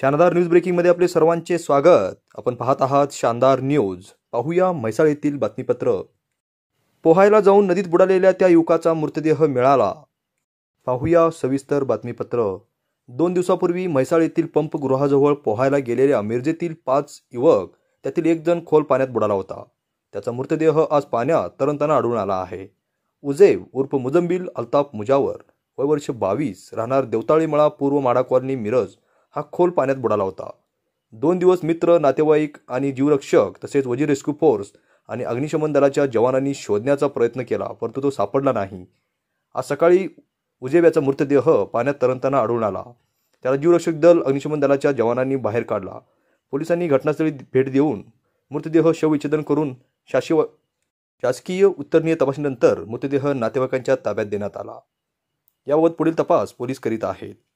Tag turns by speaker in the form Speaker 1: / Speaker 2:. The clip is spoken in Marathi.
Speaker 1: शानदार न्यूज ब्रेकिंगमध्ये आपले सर्वांचे स्वागत आपण पाहत आहात शानदार न्यूज पाहूया म्हैसाळ येथील बातमीपत्र पोहायला जाऊन नदीत बुडालेल्या त्या युवकाचा मृतदेह मिळाला पाहूया सविस्तर बातमीपत्र दोन दिवसापूर्वी म्हैसाळ येथील पंपगृहाजवळ पोहायला गेलेल्या मिरजेतील पाच युवक त्यातील एक जण खोल पाण्यात बुडाला होता त्याचा मृतदेह आज पाण्यात तरणताना आढळून आला आहे उजेव उर्फ मुजंबिल अल्ताफ मुजावर वय वर्ष बावीस राहणार देवताळीमळा पूर्व माडाकॉर्नी मिरज हा खोल पाण्यात बुडाला होता दोन दिवस मित्र नातेवाईक आणि जीवरक्षक तसेच वजीर रेस्क्यू फोर्स आणि अग्निशमन दलाच्या जवानांनी शोधण्याचा प्रयत्न केला परंतु तो सापडला नाही आज सकाळी उजेब याचा मृतदेह पाण्यात तरंगताना आढळून आला त्याला जीवरक्षक दल अग्निशमन दलाच्या जवानांनी बाहेर काढला पोलिसांनी घटनास्थळी भेट देऊन मृतदेह शवविच्छेदन करून शाशिव शासकीय उत्तरणीय तपासणीनंतर मृतदेह नातेवाईकांच्या ताब्यात देण्यात आला याबाबत पुढील तपास पोलीस करीत आहेत